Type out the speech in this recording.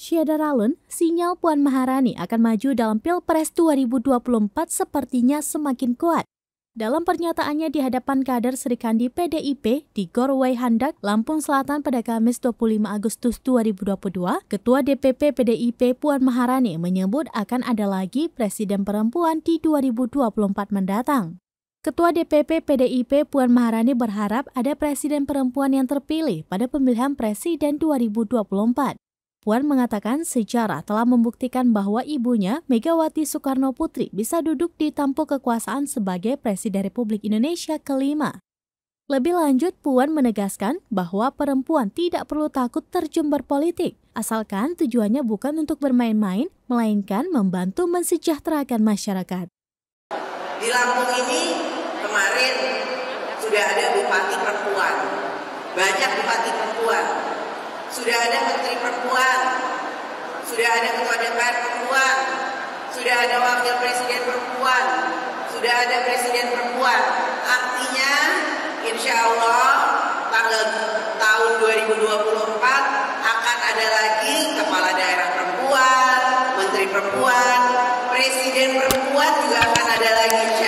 Syeda Ralun, sinyal Puan Maharani akan maju dalam Pilpres 2024 sepertinya semakin kuat. Dalam pernyataannya di hadapan kader Serikandi PDIP di Gorway Handak, Lampung Selatan pada Kamis 25 Agustus 2022, Ketua DPP PDIP Puan Maharani menyebut akan ada lagi Presiden Perempuan di 2024 mendatang. Ketua DPP PDIP Puan Maharani berharap ada Presiden Perempuan yang terpilih pada pemilihan Presiden 2024. Puan mengatakan sejarah telah membuktikan bahwa ibunya, Megawati Soekarno Putri, bisa duduk di tampuk kekuasaan sebagai Presiden Republik Indonesia kelima. Lebih lanjut, Puan menegaskan bahwa perempuan tidak perlu takut terjun berpolitik, asalkan tujuannya bukan untuk bermain-main, melainkan membantu mensejahterakan masyarakat. Di Lampung ini kemarin sudah ada bupati perempuan, banyak bupati perempuan sudah ada menteri perempuan, sudah ada ketua DPR perempuan, sudah ada wakil presiden perempuan, sudah ada presiden perempuan. Artinya, insya Allah tanggal tahun 2024 akan ada lagi kepala daerah perempuan, menteri perempuan, presiden perempuan juga akan ada lagi.